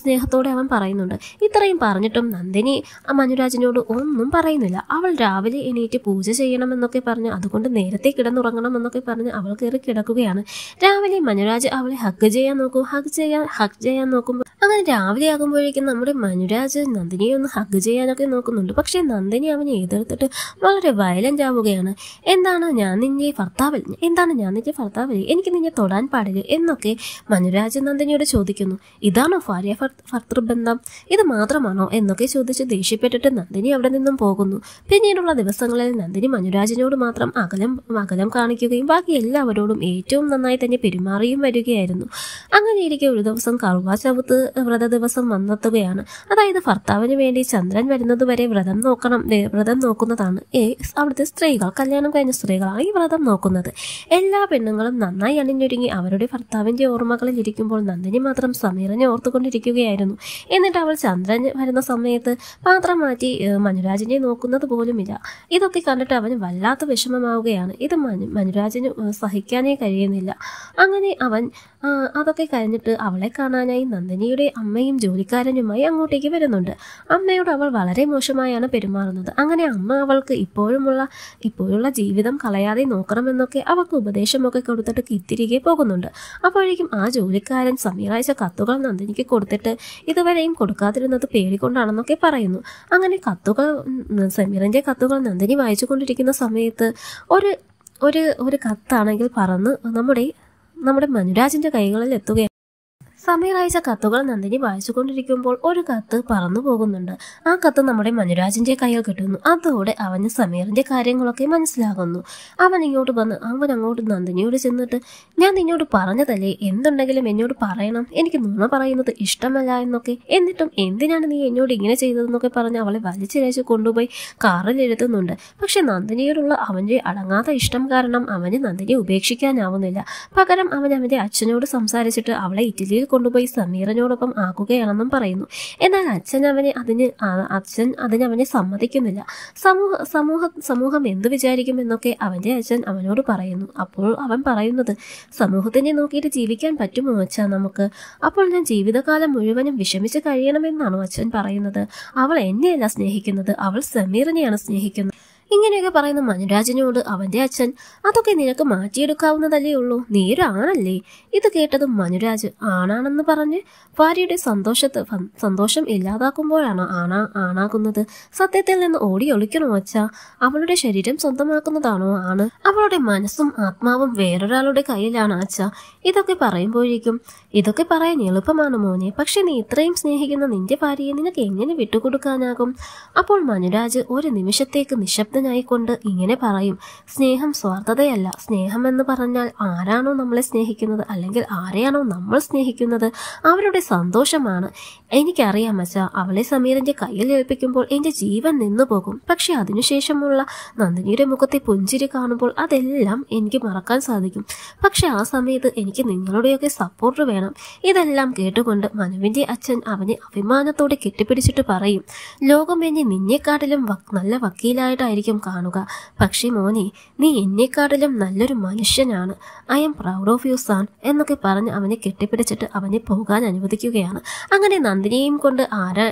സ്നേഹത്തോടെ അവൻ പറയുന്നുണ്ട് ഇത്രയും പറഞ്ഞിട്ടും നന്ദിനി മനുരാജിനോട് ഒന്നും പറയുന്നില്ല അവൾ രാവിലെ എണീറ്റ് പൂജ ചെയ്യണമെന്നൊക്കെ പറഞ്ഞ് അതുകൊണ്ട് നേരത്തെ കിടന്നുറങ്ങണം എന്നൊക്കെ പറഞ്ഞ് അവൾ കയറി കിടക്കുകയാണ് രാവിലെ മനുരാജ് അവളെ ഹഗ് ചെയ്യാൻ നോക്കും ഹഗ് ചെയ്യാൻ ഹഗ് ചെയ്യാൻ നോക്കുമ്പോൾ അങ്ങനെ രാവിലെ ആകുമ്പോഴേക്കും നമ്മുടെ മനുരാജ് നന്ദിനിയെ ഒന്ന് ഹഗ് ചെയ്യാനൊക്കെ നോക്കുന്നുണ്ട് പക്ഷേ നന്ദിനി അവനെ എതിർത്തിട്ട് വളരെ വയലൻ്റ് ആവുകയാണ് എന്താണ് ഞാൻ നിന്നെ ഭർത്താവിൽ എന്താണ് ഞാൻ നിന്റെ ഭർത്താവിൽ എനിക്ക് നിന്നെ തൊടാൻ പാടില്ല എന്നൊക്കെ മനുരാജ് നന്ദിനിയോട് ചോദിക്കുന്നു ഇതാണോ ഭാര്യ ഭർത്തൃബന്ധം ഇത് മാത്രമാണോ എന്നൊക്കെ ചോദിച്ച് ദേഷ്യപ്പെട്ടിട്ട് നന്ദിനി അവിടെ നിന്നും പോകുന്നു പിന്നീടുള്ള ദിവസങ്ങളിൽ നന്ദിനി മനുരാജിനോട് മാത്രം അകലം അകലം കാണിക്കുകയും ബാക്കി എല്ലാവരോടും ഏറ്റവും നന്നായി തന്നെ പെരുമാറിയും വരികയായിരുന്നു അങ്ങനെയിരിക്കെ ഒരു ദിവസം കറുവാ ചവിത്ത് വ്രതദിവസം ദിവസം വന്നെത്തുകയാണ് അതായത് ഭർത്താവിന് വേണ്ടി ചന്ദ്രൻ വരുന്നത് വരെ വ്രതം നോക്കണം വ്രതം നോക്കുന്നതാണ് അവിടുത്തെ സ്ത്രീകൾ കല്യാണം കഴിഞ്ഞ സ്ത്രീകളാണ് ഈ വ്രതം നോക്കുന്നത് എല്ലാ പെണ്ണുങ്ങളും നന്നായി അണിഞ്ഞൊരുങ്ങി അവരുടെ ഭർത്താവിന്റെ ഓർമ്മകളിൽ ഇരിക്കുമ്പോൾ നന്ദിനി മാത്രം സമീറിനെ ഓർത്തുകൊണ്ടിരിക്കുകയായിരുന്നു എന്നിട്ട് അവൾ ചന്ദ്രൻ വരുന്ന സമയത്ത് പാത്രം മാറ്റി മനുരാജിനെ നോക്കുന്നത് പോലുമില്ല ഇതൊക്കെ കണ്ടിട്ട് അവന് വല്ലാത്ത വിഷമമാവുകയാണ് ഇത് മനു മനുരാജിന് സഹിക്കാനേ കഴിയുന്നില്ല അങ്ങനെ അവൻ അതൊക്കെ കഴിഞ്ഞിട്ട് അവളെ കാണാനായി നന്ദിനിയുടെ അമ്മയും ജോലിക്കാരനുമായി അങ്ങോട്ടേക്ക് വരുന്നുണ്ട് അമ്മയോട് അവൾ വളരെ മോശമായാണ് പെരുമാറുന്നത് അങ്ങനെ അമ്മ അവൾക്ക് ഇപ്പോഴുമുള്ള ഇപ്പോഴുള്ള ജീവിതം കളയാതെ നോക്കണമെന്നൊക്കെ അവൾക്ക് ഉപദേശമൊക്കെ കൊടുത്തിട്ട് തിരികെ പോകുന്നുണ്ട് അപ്പോഴേക്കും ആ ജോലിക്കാരൻ സമീറാഴ്ച കത്തുകൾ നന്ദിനിക്ക് കൊടുത്തിട്ട് ഇതുവരെയും കൊടുക്കാതിരുന്നത് പേടിക്കൊണ്ടാണെന്നൊക്കെ പറയുന്നു അങ്ങനെ കത്തുകൾ സമീറിൻ്റെ കത്തുകൾ നന്ദിനി വായിച്ചു കൊണ്ടിരിക്കുന്ന സമയത്ത് ഒരു ഒരു ഒരു കത്താണെങ്കിൽ പറന്ന് നമ്മുടെ നമ്മുടെ മനുരാജിൻ്റെ കൈകളിൽ എത്തുകയാണ് സമീർ അയച്ച കത്തുകൾ നന്ദിനി വായിച്ചുകൊണ്ടിരിക്കുമ്പോൾ ഒരു കത്ത് പറന്നു പോകുന്നുണ്ട് ആ കത്ത് നമ്മുടെ മനുരാജിന്റെ കയ്യിൽ കിട്ടുന്നു അതോടെ അവന് സമീറിന്റെ കാര്യങ്ങളൊക്കെ മനസ്സിലാകുന്നു അവൻ ഇങ്ങോട്ട് വന്ന് അവൻ അങ്ങോട്ട് നന്ദിനിയോട് ചെന്നിട്ട് ഞാൻ നിന്നോട് പറഞ്ഞതല്ലേ എന്തുണ്ടെങ്കിലും എന്നോട് പറയണം എനിക്ക് നുണ പറയുന്നത് ഇഷ്ടമല്ല എന്നൊക്കെ എന്നിട്ടും എന്തിനാണ് നീ എന്നോട് ഇങ്ങനെ ചെയ്തതെന്നൊക്കെ പറഞ്ഞ് അവളെ വലിച്ചിരച്ച് കൊണ്ടുപോയി കാറിലിരുത്തുന്നുണ്ട് പക്ഷെ നന്ദിനിയോടുള്ള അവന്റെ അടങ്ങാത്ത ഇഷ്ടം കാരണം അവന് നന്ദിനി ഉപേക്ഷിക്കാനാവുന്നില്ല പകരം അവൻ അവന്റെ അച്ഛനോട് സംസാരിച്ചിട്ട് അവളെ ഇറ്റലിയിൽ കൊണ്ടുപോയി സമീറിനോടൊപ്പം ആക്കുകയാണെന്നും പറയുന്നു എന്നാൽ അച്ഛൻ അവനെ അതിന് അച്ഛൻ അതിനവനെ സമ്മതിക്കുന്നില്ല സമൂഹ സമൂഹ സമൂഹം എന്ത് വിചാരിക്കുമെന്നൊക്കെ അവൻ്റെ അച്ഛൻ അവനോട് പറയുന്നു അപ്പോൾ അവൻ പറയുന്നത് സമൂഹത്തിനെ നോക്കിയിട്ട് ജീവിക്കാൻ പറ്റുമോ അച്ഛ നമുക്ക് അപ്പോൾ ഞാൻ ജീവിതകാലം മുഴുവനും വിഷമിച്ച് കഴിയണമെന്നാണോ അച്ഛൻ പറയുന്നത് അവൾ എന്നെയല്ല സ്നേഹിക്കുന്നത് അവൾ സമീറിനെയാണ് സ്നേഹിക്കുന്നത് ഇങ്ങനെയൊക്കെ പറയുന്ന മനുരാജനോട് അവന്റെ അച്ഛൻ അതൊക്കെ നിനക്ക് മാറ്റിയെടുക്കാവുന്നതല്ലേ ഉള്ളൂ നീ ഒരു ആണല്ലേ ഇത് കേട്ടതും മനുരാജ് ആണാണെന്ന് പറഞ്ഞ് ഭാര്യയുടെ സന്തോഷത്ത് സന്തോഷം ഇല്ലാതാക്കുമ്പോഴാണ് ആണാ ആണാകുന്നത് സത്യത്തിൽ നിന്ന് ഓടി ഒളിക്കണോ അച്ഛ അവളുടെ ശരീരം സ്വന്തമാക്കുന്നതാണോ ആണ് അവളുടെ മനസ്സും ആത്മാവും വേറൊരാളുടെ കയ്യിലാണ് അച്ഛ ഇതൊക്കെ പറയുമ്പോഴേക്കും ഇതൊക്കെ പറയാൻ എളുപ്പമാണ് മോനെ പക്ഷെ നീ ഇത്രയും സ്നേഹിക്കുന്ന നിന്റെ ഭാര്യയെ നിനക്ക് എങ്ങനെ വിട്ടുകൊടുക്കാനാകും അപ്പോൾ മനുരാജ് ഒരു നിമിഷത്തേക്ക് നിശബ്ദ നിശബ്ദനായിക്കൊണ്ട് ഇങ്ങനെ പറയും സ്നേഹം സ്വാർത്ഥതയല്ല സ്നേഹം എന്ന് പറഞ്ഞാൽ ആരാണോ നമ്മളെ സ്നേഹിക്കുന്നത് അല്ലെങ്കിൽ ആരെയാണോ നമ്മൾ സ്നേഹിക്കുന്നത് അവരുടെ സന്തോഷമാണ് എനിക്കറിയാം അച്ഛ അവളെ സമീറിന്റെ കയ്യിൽ ഏൽപ്പിക്കുമ്പോൾ എന്റെ ജീവൻ നിന്നു പോകും പക്ഷെ അതിനുശേഷമുള്ള നന്ദിനിയുടെ മുഖത്തെ പുഞ്ചിരി കാണുമ്പോൾ അതെല്ലാം എനിക്ക് മറക്കാൻ സാധിക്കും പക്ഷെ ആ സമയത്ത് എനിക്ക് നിങ്ങളുടെയൊക്കെ സപ്പോർട്ട് വേണം ഇതെല്ലാം കേട്ടുകൊണ്ട് മനുവിന്റെ അച്ഛൻ അവനെ അഭിമാനത്തോടെ കെട്ടിപ്പിടിച്ചിട്ട് പറയും ലോകം എന്നെ നിന്നെക്കാട്ടിലും നല്ല വക്കീലായിട്ടായിരിക്കും ആയിരിക്കും കാണുക പക്ഷേ മോനെ നീ എന്നെക്കാട്ടിലും നല്ലൊരു മനുഷ്യനാണ് I am proud of you സാൻ എന്നൊക്കെ പറഞ്ഞ് അവനെ കെട്ടിപ്പിടിച്ചിട്ട് അവനെ പോകാൻ അനുവദിക്കുകയാണ് അങ്ങനെ നന്ദിനിയും കൊണ്ട് ആരാ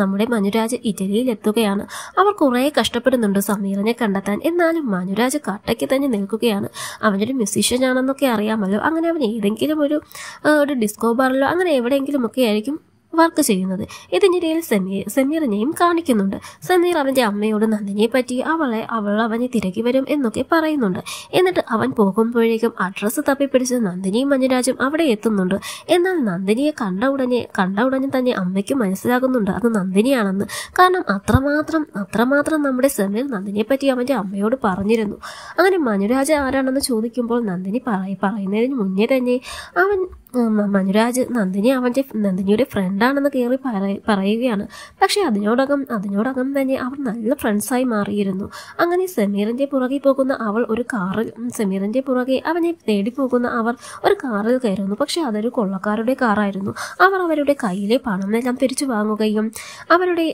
നമ്മുടെ മനുരാജ് ഇറ്റലിയിൽ എത്തുകയാണ് അവർ കുറേ കഷ്ടപ്പെടുന്നുണ്ട് സമീറിനെ കണ്ടെത്താൻ എന്നാലും മനുരാജ് കട്ടയ്ക്ക് തന്നെ നിൽക്കുകയാണ് അവനൊരു മ്യൂസീഷ്യനാണെന്നൊക്കെ ആണെന്നൊക്കെ അറിയാമല്ലോ അങ്ങനെ അവൻ ഏതെങ്കിലും ഒരു ഒരു ഡിസ്കോ ബാറിലോ അങ്ങനെ എവിടെയെങ്കിലുമൊക്കെ ആയിരിക്കും വർക്ക് ചെയ്യുന്നത് ഇതിനിടയിൽ സെമീർ സെമീറിനെയും കാണിക്കുന്നുണ്ട് സെമീർ അവൻ്റെ അമ്മയോട് നന്ദിനെ പറ്റി അവളെ അവൾ അവനെ തിരക്കി വരും എന്നൊക്കെ പറയുന്നുണ്ട് എന്നിട്ട് അവൻ പോകുമ്പോഴേക്കും അഡ്രസ്സ് തപ്പിപ്പിടിച്ച് നന്ദിനിയും മഞ്ഞുരാജും അവിടെ എത്തുന്നുണ്ട് എന്നാൽ നന്ദിനിയെ കണ്ട ഉടനെ കണ്ട ഉടനെ തന്നെ അമ്മയ്ക്ക് മനസ്സിലാകുന്നുണ്ട് അത് നന്ദിനിയാണെന്ന് കാരണം അത്രമാത്രം അത്രമാത്രം നമ്മുടെ സെമീർ നന്ദിനിയെ പറ്റി അവൻ്റെ അമ്മയോട് പറഞ്ഞിരുന്നു അങ്ങനെ മനുരാജ ആരാണെന്ന് ചോദിക്കുമ്പോൾ നന്ദിനി പറയുന്നതിന് മുന്നേ തന്നെ അവൻ മനുരാജ് നന്ദിനി അവൻ്റെ നന്ദിനിയുടെ ഫ്രണ്ടാണെന്ന് കയറി പറയുകയാണ് പക്ഷേ അതിനോടകം അതിനോടകം തന്നെ അവർ നല്ല ഫ്രണ്ട്സായി മാറിയിരുന്നു അങ്ങനെ സമീറിൻ്റെ പുറകെ പോകുന്ന അവൾ ഒരു കാറിൽ സമീറിൻ്റെ പുറകെ അവനെ തേടി പോകുന്ന അവർ ഒരു കാറിൽ കയറുന്നു പക്ഷേ അതൊരു കൊള്ളക്കാരുടെ കാറായിരുന്നു അവർ അവരുടെ കയ്യിലെ പണമെല്ലാം തിരിച്ചു വാങ്ങുകയും അവരുടെ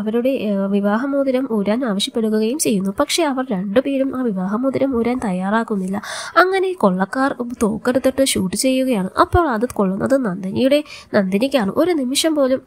അവരുടെ വിവാഹമോതിരം ഊരാൻ ആവശ്യപ്പെടുകയും ചെയ്യുന്നു പക്ഷേ അവർ രണ്ടുപേരും ആ വിവാഹമോതിരം ഊരാൻ തയ്യാറാക്കുന്നില്ല അങ്ങനെ കൊള്ളക്കാർ തോക്കെടുത്തിട്ട് ഷൂട്ട് ചെയ്യുകയാണ് അപ്പോൾ അപ്പോൾ അത് കൊള്ളുന്നത് നന്ദിനിയുടെ നന്ദിനിക്കാണ് ഒരു നിമിഷം പോലും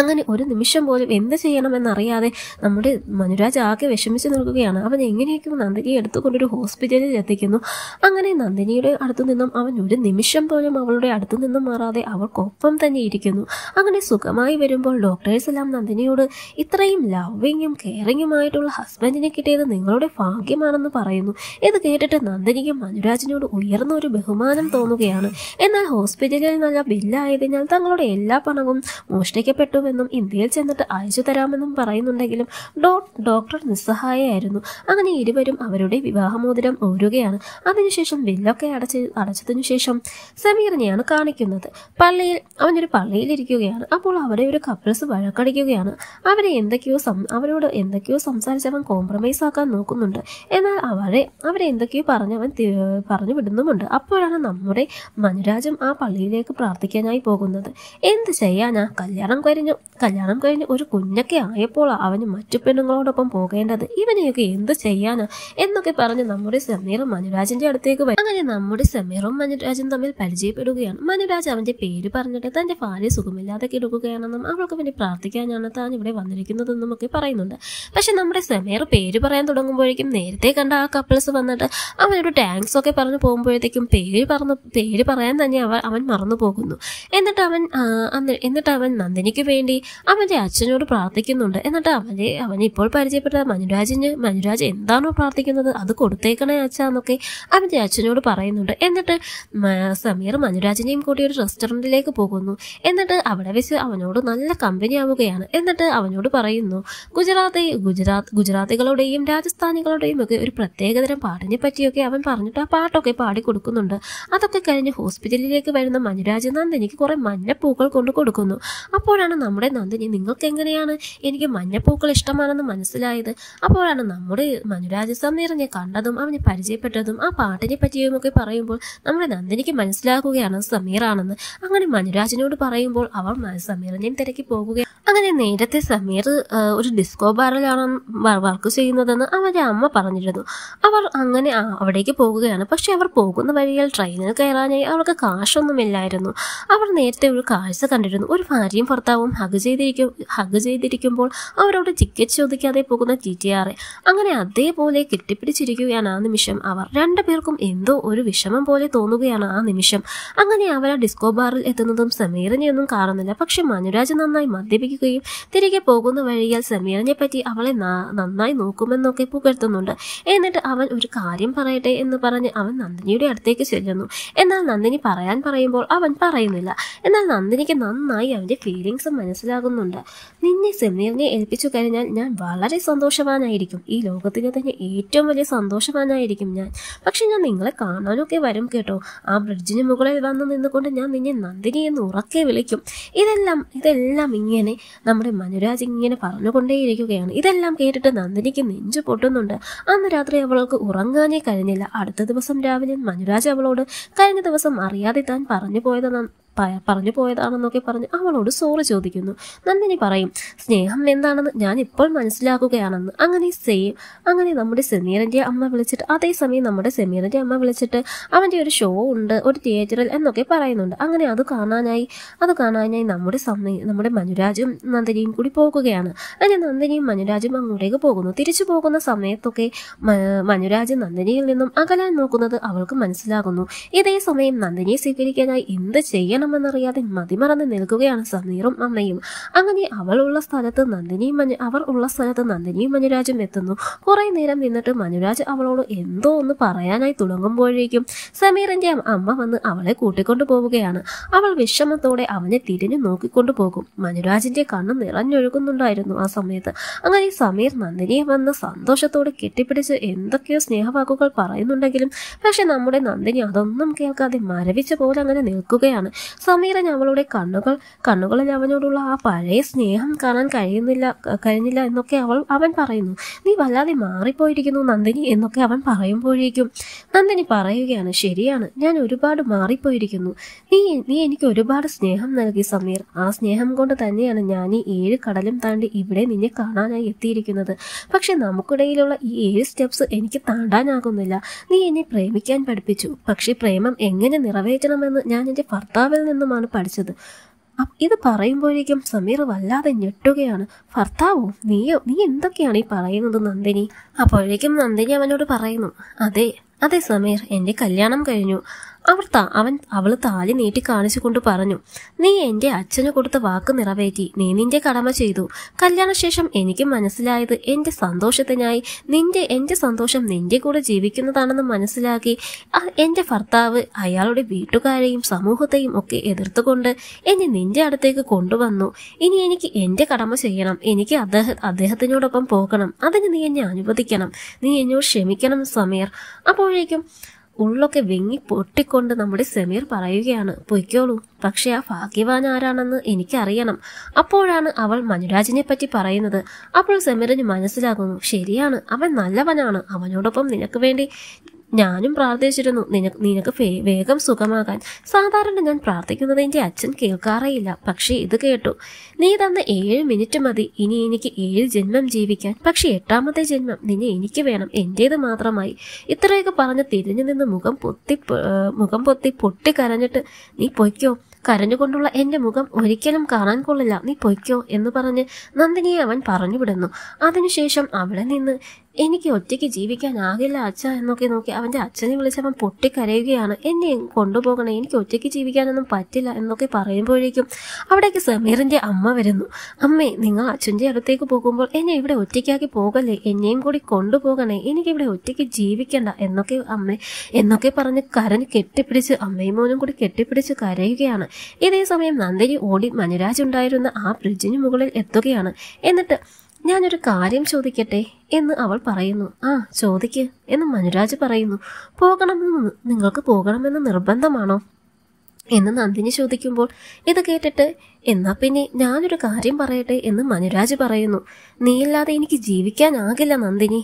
അങ്ങനെ ഒരു നിമിഷം പോലും എന്ത് ചെയ്യണമെന്നറിയാതെ നമ്മുടെ മനുരാജ് ആകെ വിഷമിച്ച് നിൽക്കുകയാണ് അവൻ എങ്ങനെയൊക്കെ നന്ദിനിയെ എടുത്തുകൊണ്ടൊരു ഹോസ്പിറ്റലിൽ എത്തിക്കുന്നു അങ്ങനെ നന്ദിനിയുടെ അടുത്തു നിന്നും അവൻ ഒരു നിമിഷം പോലും അവളുടെ അടുത്തു നിന്നും മാറാതെ അവൾക്കൊപ്പം തന്നെ ഇരിക്കുന്നു അങ്ങനെ സുഖമായി വരുമ്പോൾ ഡോക്ടേഴ്സ് എല്ലാം നന്ദിനിയോട് ഇത്രയും ലവിങ്ങും കെയറിങ്ങുമായിട്ടുള്ള ഹസ്ബൻഡിനെ കിട്ടിയത് നിങ്ങളുടെ ഭാഗ്യമാണെന്ന് പറയുന്നു ഇത് കേട്ടിട്ട് നന്ദിനിക്കും മനുരാജിനോട് ഉയർന്ന ഒരു ബഹുമാനം തോന്നുകയാണ് എന്നാൽ ഹോസ്പിറ്റലിൽ നല്ല ബില്ലായതിനാൽ തങ്ങളുടെ എല്ലാ പണവും മോഷ്ടിക്കപ്പെട്ടു നൽകാമെന്നും ഇന്ത്യയിൽ ചെന്നിട്ട് അയച്ചു തരാമെന്നും പറയുന്നുണ്ടെങ്കിലും ഡോ ഡോക്ടർ നിസ്സഹായായിരുന്നു അങ്ങനെ ഇരുവരും അവരുടെ വിവാഹമോതിരം ഓരുകയാണ് അതിനുശേഷം ബില്ലൊക്കെ അടച്ച് അടച്ചതിനു ശേഷം സമീറിനെയാണ് കാണിക്കുന്നത് പള്ളിയിൽ അവനൊരു പള്ളിയിലിരിക്കുകയാണ് അപ്പോൾ അവിടെ ഒരു കപ്പിൾസ് വഴക്കടിക്കുകയാണ് അവരെ എന്തൊക്കെയോ സം അവരോട് എന്തൊക്കെയോ സംസാരിച്ച് അവൻ കോംപ്രമൈസ് ആക്കാൻ നോക്കുന്നുണ്ട് എന്നാൽ അവരെ അവരെ എന്തൊക്കെയോ പറഞ്ഞ് അവൻ പറഞ്ഞു വിടുന്നുമുണ്ട് അപ്പോഴാണ് നമ്മുടെ മനുരാജം ആ പള്ളിയിലേക്ക് പ്രാർത്ഥിക്കാനായി പോകുന്നത് എന്ത് ചെയ്യാനാ കല്യാണം കഴിഞ്ഞ് കല്യാണം കഴിഞ്ഞ് ഒരു കുഞ്ഞൊക്കെ ആയപ്പോൾ അവന് മറ്റു പെണ്ണുങ്ങളോടൊപ്പം പോകേണ്ടത് ഇവനെയൊക്കെ എന്ത് ചെയ്യാനാ എന്നൊക്കെ പറഞ്ഞ് നമ്മുടെ സമീറും മനുരാജിന്റെ അടുത്തേക്ക് വരും അങ്ങനെ നമ്മുടെ സമീറും മനുരാജും തമ്മിൽ പരിചയപ്പെടുകയാണ് മനുരാജ് അവന്റെ പേര് പറഞ്ഞിട്ട് തന്റെ ഭാര്യ സുഖമില്ലാതെ കിടക്കുകയാണെന്നും അവൾക്ക് വേണ്ടി പ്രാർത്ഥിക്കാനാണ് താൻ ഇവിടെ വന്നിരിക്കുന്നതെന്നും ഒക്കെ പറയുന്നുണ്ട് പക്ഷെ നമ്മുടെ സമീർ പേര് പറയാൻ തുടങ്ങുമ്പോഴേക്കും നേരത്തെ കണ്ട ആ കപ്പിൾസ് വന്നിട്ട് അവനൊരു ടാങ്ക്സ് ഒക്കെ പറഞ്ഞു പോകുമ്പോഴത്തേക്കും പേര് പറഞ്ഞു പേര് പറയാൻ തന്നെ അവൻ മറന്നു പോകുന്നു എന്നിട്ട് അവൻ എന്നിട്ട് അവൻ നന്ദിനിക്ക് വേണ്ടി വേണ്ടി അവൻ്റെ അച്ഛനോട് പ്രാർത്ഥിക്കുന്നുണ്ട് എന്നിട്ട് അവനെ അവൻ ഇപ്പോൾ പരിചയപ്പെട്ട മനുരാജിന് മനുരാജ് എന്താണോ പ്രാർത്ഥിക്കുന്നത് അത് കൊടുത്തേക്കണേ അച്ഛ എന്നൊക്കെ അവൻ്റെ അച്ഛനോട് പറയുന്നുണ്ട് എന്നിട്ട് സമീർ മനുരാജിനെയും കൂടി ഒരു റെസ്റ്റോറൻറ്റിലേക്ക് പോകുന്നു എന്നിട്ട് അവിടെ വെച്ച് അവനോട് നല്ല കമ്പനി ആവുകയാണ് എന്നിട്ട് അവനോട് പറയുന്നു ഗുജറാത്തി ഗുജറാത്ത് ഗുജറാത്തികളുടെയും രാജസ്ഥാനികളുടെയും ഒക്കെ ഒരു പ്രത്യേകതരം പാട്ടിനെ പറ്റിയൊക്കെ അവൻ പറഞ്ഞിട്ട് ആ പാട്ടൊക്കെ പാടി കൊടുക്കുന്നുണ്ട് അതൊക്കെ കഴിഞ്ഞ് ഹോസ്പിറ്റലിലേക്ക് വരുന്ന മനുരാജ് നന്ദിനിക്ക് കുറേ മഞ്ഞപ്പൂക്കൾ കൊണ്ട് കൊടുക്കുന്നു അപ്പോഴാണ് നമ്മുടെ നന്ദിനി നിങ്ങൾക്ക് എങ്ങനെയാണ് എനിക്ക് മഞ്ഞപ്പൂക്കൾ ഇഷ്ടമാണെന്ന് മനസ്സിലായത് അപ്പോഴാണ് നമ്മുടെ മനുരാജ സമീറിനെ കണ്ടതും അവനെ പരിചയപ്പെട്ടതും ആ പാട്ടിനെ ഒക്കെ പറയുമ്പോൾ നമ്മുടെ നന്ദിനിക്ക് മനസ്സിലാക്കുകയാണ് സമീറാണെന്ന് അങ്ങനെ മനുരാജിനോട് പറയുമ്പോൾ അവൾ സമീറിനെയും തിരക്കി പോകുകയാണ് അങ്ങനെ നേരത്തെ സമീർ ഒരു ഡിസ്കോ ബാറിലാണ് വർക്ക് ചെയ്യുന്നതെന്ന് അവൻ്റെ അമ്മ പറഞ്ഞിരുന്നു അവർ അങ്ങനെ അവിടേക്ക് പോകുകയാണ് പക്ഷെ അവർ പോകുന്ന വഴിയിൽ ട്രെയിനിൽ കയറാനായി അവർക്ക് കാശൊന്നുമില്ലായിരുന്നു അവർ നേരത്തെ ഒരു കാഴ്ച കണ്ടിരുന്നു ഒരു ഭാര്യയും ഭർത്താവും ഹഗ് ചെയ്തിരിക്കും ഹഗ് ചെയ്തിരിക്കുമ്പോൾ അവരോട് ടിക്കറ്റ് ചോദിക്കാതെ പോകുന്ന ടി ടി ആറെ അങ്ങനെ അതേപോലെ കെട്ടിപ്പിടിച്ചിരിക്കുകയാണ് ആ നിമിഷം അവർ രണ്ടുപേർക്കും എന്തോ ഒരു വിഷമം പോലെ തോന്നുകയാണ് ആ നിമിഷം അങ്ങനെ അവർ ആ ഡിസ്കോ ബാറിൽ എത്തുന്നതും സമീറിനെയൊന്നും കാണുന്നില്ല പക്ഷെ മനുരാജ് നന്നായി മദ്യപിക്കുകയും തിരികെ പോകുന്ന വഴിയിൽ സമീറിനെ പറ്റി അവളെ നന്നായി നോക്കുമെന്നൊക്കെ പുകഴ്ത്തുന്നുണ്ട് എന്നിട്ട് അവൻ ഒരു കാര്യം പറയട്ടെ എന്ന് പറഞ്ഞ് അവൻ നന്ദിനിയുടെ അടുത്തേക്ക് ചെല്ലുന്നു എന്നാൽ നന്ദിനി പറയാൻ പറയുമ്പോൾ അവൻ പറയുന്നില്ല എന്നാൽ നന്ദിനിക്ക് നന്നായി അവൻ്റെ ഫീലിങ്സ് മനസ്സിലാകുന്നുണ്ട് നിന്നെ സെമീറിനെ ഏൽപ്പിച്ചു കഴിഞ്ഞാൽ ഞാൻ വളരെ സന്തോഷവാനായിരിക്കും ഈ ലോകത്തിലെ തന്നെ ഏറ്റവും വലിയ സന്തോഷവാനായിരിക്കും ഞാൻ പക്ഷെ ഞാൻ നിങ്ങളെ കാണാനൊക്കെ വരും കേട്ടോ ആ ബ്രിഡ്ജിന് മുകളിൽ വന്ന് നിന്നുകൊണ്ട് ഞാൻ നിന്നെ നന്ദിനി എന്ന് ഉറക്കെ വിളിക്കും ഇതെല്ലാം ഇതെല്ലാം ഇങ്ങനെ നമ്മുടെ മനുരാജ് ഇങ്ങനെ പറഞ്ഞുകൊണ്ടേയിരിക്കുകയാണ് ഇതെല്ലാം കേട്ടിട്ട് നന്ദിനിക്ക് നെഞ്ചു പൊട്ടുന്നുണ്ട് അന്ന് രാത്രി അവൾക്ക് ഉറങ്ങാനേ കഴിഞ്ഞില്ല അടുത്ത ദിവസം രാവിലെ മനുരാജ് അവളോട് കഴിഞ്ഞ ദിവസം അറിയാതെ താൻ പറഞ്ഞു പോയത് പറഞ്ഞു പോയതാണെന്നൊക്കെ പറഞ്ഞ് അവളോട് സോറി ചോദിക്കുന്നു നന്ദിനി പറയും സ്നേഹം എന്താണെന്ന് ഞാൻ ഇപ്പോൾ മനസ്സിലാക്കുകയാണെന്ന് അങ്ങനെ സെയിം അങ്ങനെ നമ്മുടെ സെമീറിൻ്റെ അമ്മ വിളിച്ചിട്ട് അതേസമയം നമ്മുടെ സെമീറിൻ്റെ അമ്മ വിളിച്ചിട്ട് അവൻ്റെ ഒരു ഷോ ഉണ്ട് ഒരു തിയേറ്ററിൽ എന്നൊക്കെ പറയുന്നുണ്ട് അങ്ങനെ അത് കാണാനായി അത് കാണാനായി നമ്മുടെ നമ്മുടെ മനുരാജും നന്ദിനിയും കൂടി പോകുകയാണ് അങ്ങനെ നന്ദിനിയും മനുരാജും അങ്ങോട്ടേക്ക് പോകുന്നു തിരിച്ചു പോകുന്ന സമയത്തൊക്കെ മനുരാജ് നന്ദിനിയിൽ നിന്നും അകലാൻ നോക്കുന്നത് അവൾക്ക് മനസ്സിലാകുന്നു ഇതേ സമയം നന്ദിനിയെ സ്വീകരിക്കാനായി എന്ത് ചെയ്യണം ചെയ്യണമെന്നറിയാതെ മതിമറന്ന് നിൽക്കുകയാണ് സമീറും അമ്മയും അങ്ങനെ അവൾ ഉള്ള സ്ഥലത്ത് നന്ദിനിയും മനു അവർ ഉള്ള സ്ഥലത്ത് നന്ദിനിയും മനുരാജും എത്തുന്നു കുറെ നേരം നിന്നിട്ട് മനുരാജ് അവളോട് എന്തോ ഒന്ന് പറയാനായി തുടങ്ങുമ്പോഴേക്കും സമീറിന്റെ അമ്മ വന്ന് അവളെ കൂട്ടിക്കൊണ്ടു പോവുകയാണ് അവൾ വിഷമത്തോടെ അവനെ തിരിഞ്ഞു നോക്കിക്കൊണ്ടു പോകും മനുരാജിന്റെ കണ്ണ് നിറഞ്ഞൊഴുകുന്നുണ്ടായിരുന്നു ആ സമയത്ത് അങ്ങനെ സമീർ നന്ദിനിയെ വന്ന് സന്തോഷത്തോടെ കെട്ടിപ്പിടിച്ച് എന്തൊക്കെയോ സ്നേഹവാക്കുകൾ പറയുന്നുണ്ടെങ്കിലും പക്ഷെ നമ്മുടെ നന്ദിനി അതൊന്നും കേൾക്കാതെ മരവിച്ച പോലെ അങ്ങനെ നിൽക്കുകയാണ് സമീറ അവളുടെ കണ്ണുകൾ കണ്ണുകളിൽ അവനോടുള്ള ആ പഴയ സ്നേഹം കാണാൻ കഴിയുന്നില്ല കഴിഞ്ഞില്ല എന്നൊക്കെ അവൾ അവൻ പറയുന്നു നീ വല്ലാതെ മാറിപ്പോയിരിക്കുന്നു നന്ദിനി എന്നൊക്കെ അവൻ പറയുമ്പോഴേക്കും നന്ദിനി പറയുകയാണ് ശരിയാണ് ഞാൻ ഒരുപാട് മാറിപ്പോയിരിക്കുന്നു നീ നീ എനിക്ക് ഒരുപാട് സ്നേഹം നൽകി സമീർ ആ സ്നേഹം കൊണ്ട് തന്നെയാണ് ഞാൻ ഈ ഏഴ് കടലും താണ്ടി ഇവിടെ നിന്നെ കാണാനായി എത്തിയിരിക്കുന്നത് പക്ഷെ നമുക്കിടയിലുള്ള ഈ ഏഴ് സ്റ്റെപ്സ് എനിക്ക് താണ്ടാനാകുന്നില്ല നീ എന്നെ പ്രേമിക്കാൻ പഠിപ്പിച്ചു പക്ഷെ പ്രേമം എങ്ങനെ നിറവേറ്റണമെന്ന് ഞാൻ എൻ്റെ ഭർത്താവിൽ നിന്നുമാണ് പഠിച്ചത് ഇത് പറയുമ്പോഴേക്കും സമീർ വല്ലാതെ ഞെട്ടുകയാണ് ഭർത്താവോ നീയോ നീ എന്തൊക്കെയാണ് ഈ പറയുന്നത് നന്ദിനി അപ്പോഴേക്കും നന്ദിനി അവനോട് പറയുന്നു അതെ അതെ സമീർ എൻ്റെ കല്യാണം കഴിഞ്ഞു അവർ അവൻ അവൾ താലി നീട്ടി കാണിച്ചുകൊണ്ട് പറഞ്ഞു നീ എൻ്റെ അച്ഛന് കൊടുത്ത വാക്ക് നിറവേറ്റി നീ നിന്റെ കടമ ചെയ്തു കല്യാണശേഷം എനിക്ക് മനസ്സിലായത് എൻ്റെ സന്തോഷത്തിനായി നിന്റെ എൻ്റെ സന്തോഷം നിന്റെ കൂടെ ജീവിക്കുന്നതാണെന്ന് മനസ്സിലാക്കി എൻ്റെ ഭർത്താവ് അയാളുടെ വീട്ടുകാരെയും സമൂഹത്തെയും ഒക്കെ എതിർത്തുകൊണ്ട് എന്നെ നിന്റെ അടുത്തേക്ക് കൊണ്ടുവന്നു ഇനി എനിക്ക് എൻ്റെ കടമ ചെയ്യണം എനിക്ക് അദ്ദേഹ അദ്ദേഹത്തിനോടൊപ്പം പോകണം അതിന് നീ എന്നെ അനുവദിക്കണം നീ എന്നോട് ക്ഷമിക്കണം സമീർ അപ്പോഴേക്കും ഉള്ളൊക്കെ വെങ്ങി പൊട്ടിക്കൊണ്ട് നമ്മുടെ സമീർ പറയുകയാണ് പൊയ്ക്കോളൂ പക്ഷെ ആ ഭാഗ്യവാൻ ആരാണെന്ന് എനിക്കറിയണം അപ്പോഴാണ് അവൾ മനുരാജിനെ പറ്റി പറയുന്നത് അപ്പോൾ സമീറിന് മനസ്സിലാകുന്നു ശരിയാണ് അവൻ നല്ലവനാണ് അവനോടൊപ്പം നിനക്ക് വേണ്ടി ഞാനും പ്രാർത്ഥിച്ചിരുന്നു നിനക്ക് നിനക്ക് വേഗം സുഖമാകാൻ സാധാരണ ഞാൻ പ്രാർത്ഥിക്കുന്നത് എൻ്റെ അച്ഛൻ കേൾക്കാറേയില്ല പക്ഷേ ഇത് കേട്ടു നീ തന്ന ഏഴ് മിനിറ്റ് മതി ഇനി എനിക്ക് ഏഴ് ജന്മം ജീവിക്കാൻ പക്ഷേ എട്ടാമത്തെ ജന്മം നിന്നെ എനിക്ക് വേണം എൻ്റേത് മാത്രമായി ഇത്രയൊക്കെ പറഞ്ഞ് തിരിഞ്ഞു നിന്ന് മുഖം പൊത്തി മുഖം പൊത്തി പൊട്ടി കരഞ്ഞിട്ട് നീ പൊയ്ക്കോ കരഞ്ഞുകൊണ്ടുള്ള എൻ്റെ മുഖം ഒരിക്കലും കാണാൻ കൊള്ളില്ല നീ പൊയ്ക്കോ എന്ന് പറഞ്ഞ് നന്ദിനിയെ അവൻ പറഞ്ഞുവിടുന്നു അതിനുശേഷം അവിടെ നിന്ന് എനിക്ക് ഒറ്റയ്ക്ക് ജീവിക്കാനാകില്ല അച്ഛ എന്നൊക്കെ നോക്കി അവൻ്റെ അച്ഛനെ വിളിച്ചവൻ പൊട്ടിക്കരയുകയാണ് എന്നെ കൊണ്ടുപോകണേ എനിക്ക് ഒറ്റയ്ക്ക് ജീവിക്കാനൊന്നും പറ്റില്ല എന്നൊക്കെ പറയുമ്പോഴേക്കും അവിടേക്ക് സമീറിൻ്റെ അമ്മ വരുന്നു അമ്മേ നിങ്ങൾ അച്ഛൻ്റെ അടുത്തേക്ക് പോകുമ്പോൾ എന്നെ ഇവിടെ ഒറ്റയ്ക്കാക്കി പോകല്ലേ എന്നെയും കൂടി കൊണ്ടുപോകണേ എനിക്കിവിടെ ഒറ്റയ്ക്ക് ജീവിക്കണ്ട എന്നൊക്കെ അമ്മ എന്നൊക്കെ പറഞ്ഞ് കരൻ കെട്ടിപ്പിടിച്ച് അമ്മയും മോനും കൂടി കെട്ടിപ്പിടിച്ച് കരയുകയാണ് ഇതേ സമയം നന്ദിനി ഓടി മനുരാജ് ഉണ്ടായിരുന്ന ആ ബ്രിഡ്ജിന് മുകളിൽ എത്തുകയാണ് എന്നിട്ട് ഞാനൊരു കാര്യം ചോദിക്കട്ടെ എന്ന് അവൾ പറയുന്നു ആ ചോദിക്ക് എന്ന് മനുരാജ് പറയുന്നു പോകണമെന്ന് നിങ്ങൾക്ക് പോകണമെന്ന് നിർബന്ധമാണോ എന്ന് നന്ദിനി ചോദിക്കുമ്പോൾ ഇത് കേട്ടിട്ട് എന്നാ പിന്നെ ഞാനൊരു കാര്യം പറയട്ടെ എന്ന് മനുരാജ് പറയുന്നു നീയില്ലാതെ എനിക്ക് ജീവിക്കാനാകില്ല നന്ദിനി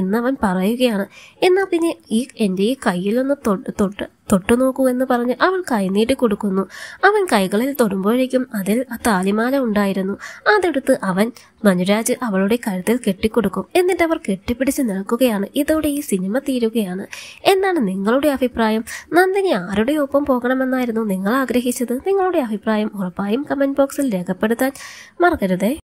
എന്നവൻ പറയുകയാണ് എന്നാ പിന്നെ ഈ എൻ്റെ ഈ കയ്യിലൊന്ന് തൊട്ട് തൊട്ട് തൊട്ടു നോക്കൂ എന്ന് പറഞ്ഞ് അവൾ കൈനീട്ടി കൊടുക്കുന്നു അവൻ കൈകളിൽ തൊടുമ്പോഴേക്കും അതിൽ ആ താലിമാല ഉണ്ടായിരുന്നു അതെടുത്ത് അവൻ മനുരാജ് അവളുടെ കഴുത്തിൽ കെട്ടിക്കൊടുക്കും എന്നിട്ട് അവർ കെട്ടിപ്പിടിച്ച് നിൽക്കുകയാണ് ഇതോടെ ഈ സിനിമ തീരുകയാണ് എന്നാണ് നിങ്ങളുടെ അഭിപ്രായം നന്ദിനി ആരുടെ ഒപ്പം പോകണമെന്നായിരുന്നു നിങ്ങൾ ആഗ്രഹിച്ചത് നിങ്ങളുടെ അഭിപ്രായം ഉറപ്പായും കമൻറ്റ് ബോക്സിൽ രേഖപ്പെടുത്താൻ മറക്കരുതേ